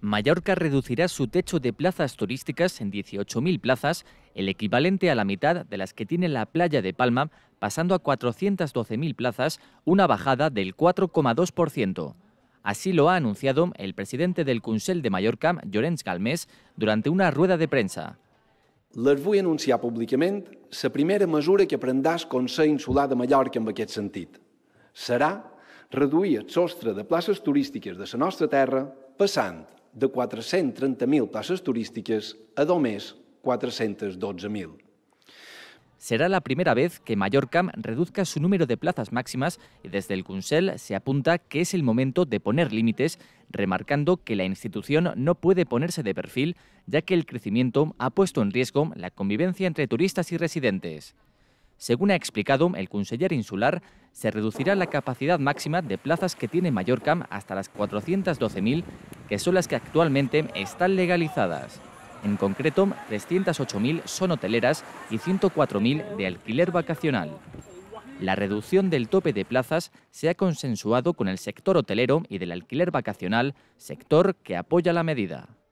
Mallorca reducirá su techo de plazas turísticas en 18.000 plazas, el equivalente a la mitad de las que tiene la playa de Palma, pasando a 412.000 plazas, una bajada del 4,2%. Así lo ha anunciado el presidente del Consell de Mallorca, Llorenç Galmés, durante una rueda de prensa. Les vull anunciar públicament la primera mesura que prendrà Consell Insular de Mallorca en aquest sentit. Serà reduir el sostre de plazas turístiques de la nostra terra passant de 430.000 places turísticas a només 412.000. Será la primera vez que Mallorca reduzca su número de plazas máximas y desde el Consell se apunta que es el momento de poner límites, remarcando que la institución no puede ponerse de perfil, ya que el crecimiento ha puesto en riesgo la convivencia entre turistas y residentes. Según ha explicado el conseller insular, se reducirá la capacidad máxima de plazas que tiene Mallorca hasta las 412.000 que son las que actualmente están legalizadas. En concreto, 308.000 son hoteleras y 104.000 de alquiler vacacional. La reducción del tope de plazas se ha consensuado con el sector hotelero y del alquiler vacacional, sector que apoya la medida.